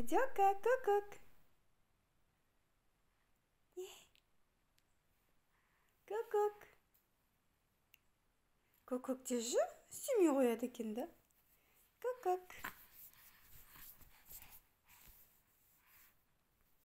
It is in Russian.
Адёка, кукук. Кукук. Кукук, тяжі сүймей қояды екен да кукук